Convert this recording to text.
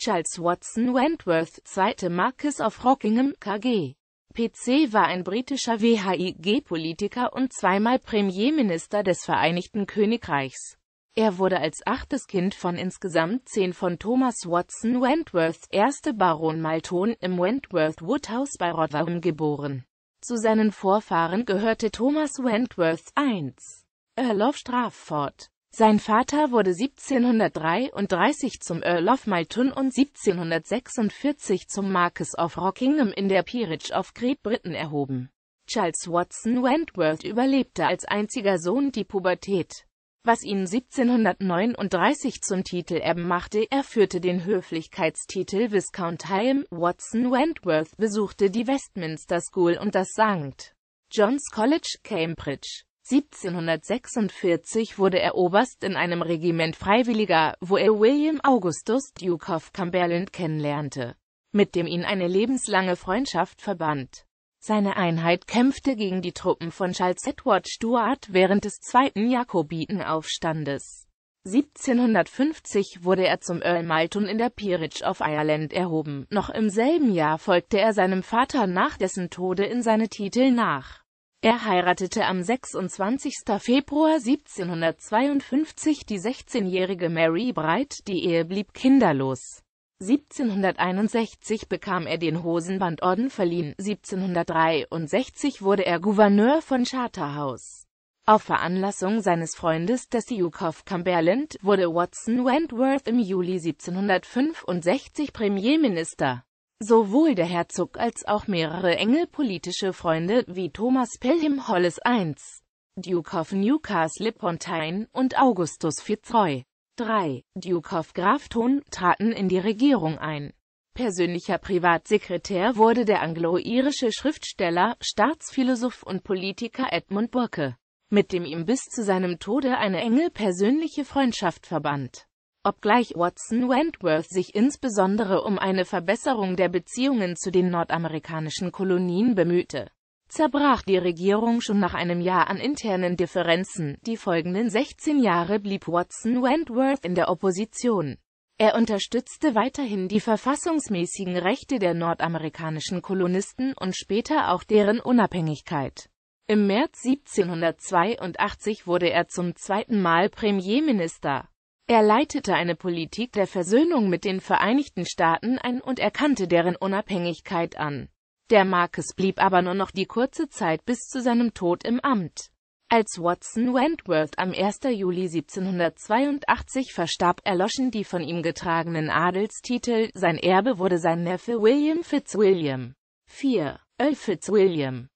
Charles Watson Wentworth, zweite Marquis of Rockingham, KG. PC war ein britischer WHIG-Politiker und zweimal Premierminister des Vereinigten Königreichs. Er wurde als achtes Kind von insgesamt zehn von Thomas Watson Wentworth, erste Baron Malton, im Wentworth Woodhouse bei Rotherham geboren. Zu seinen Vorfahren gehörte Thomas Wentworth I, Earl of Strafford. Sein Vater wurde 1733 zum Earl of Malton und 1746 zum Marquess of Rockingham in der Peerage of Great Britain erhoben. Charles Watson Wentworth überlebte als einziger Sohn die Pubertät. Was ihn 1739 zum Titel erben machte, er führte den Höflichkeitstitel Viscount Hyam. Watson Wentworth besuchte die Westminster School und das St. John's College, Cambridge. 1746 wurde er Oberst in einem Regiment Freiwilliger, wo er William Augustus, Duke of Cumberland, kennenlernte, mit dem ihn eine lebenslange Freundschaft verband. Seine Einheit kämpfte gegen die Truppen von Charles Edward Stuart während des Zweiten Jakobitenaufstandes. 1750 wurde er zum Earl Malton in der Peerage of Ireland erhoben. Noch im selben Jahr folgte er seinem Vater nach dessen Tode in seine Titel nach. Er heiratete am 26. Februar 1752 die 16-jährige Mary Bright, die Ehe blieb kinderlos. 1761 bekam er den Hosenbandorden verliehen, 1763 wurde er Gouverneur von Charterhouse. Auf Veranlassung seines Freundes des Duke of Cumberland wurde Watson Wentworth im Juli 1765 Premierminister. Sowohl der Herzog als auch mehrere engelpolitische Freunde wie Thomas Pelham Holles I, Duke of Newcastle-Pontine und Augustus Fitzroy III, Duke of Grafton, traten in die Regierung ein. Persönlicher Privatsekretär wurde der anglo-irische Schriftsteller, Staatsphilosoph und Politiker Edmund Burke, mit dem ihm bis zu seinem Tode eine enge persönliche Freundschaft verband Obgleich Watson Wentworth sich insbesondere um eine Verbesserung der Beziehungen zu den nordamerikanischen Kolonien bemühte, zerbrach die Regierung schon nach einem Jahr an internen Differenzen. Die folgenden 16 Jahre blieb Watson Wentworth in der Opposition. Er unterstützte weiterhin die verfassungsmäßigen Rechte der nordamerikanischen Kolonisten und später auch deren Unabhängigkeit. Im März 1782 wurde er zum zweiten Mal Premierminister. Er leitete eine Politik der Versöhnung mit den Vereinigten Staaten ein und erkannte deren Unabhängigkeit an. Der Marcus blieb aber nur noch die kurze Zeit bis zu seinem Tod im Amt. Als Watson Wentworth am 1. Juli 1782 verstarb, erloschen die von ihm getragenen Adelstitel, sein Erbe wurde sein Neffe William Fitzwilliam. 4. Earl Fitzwilliam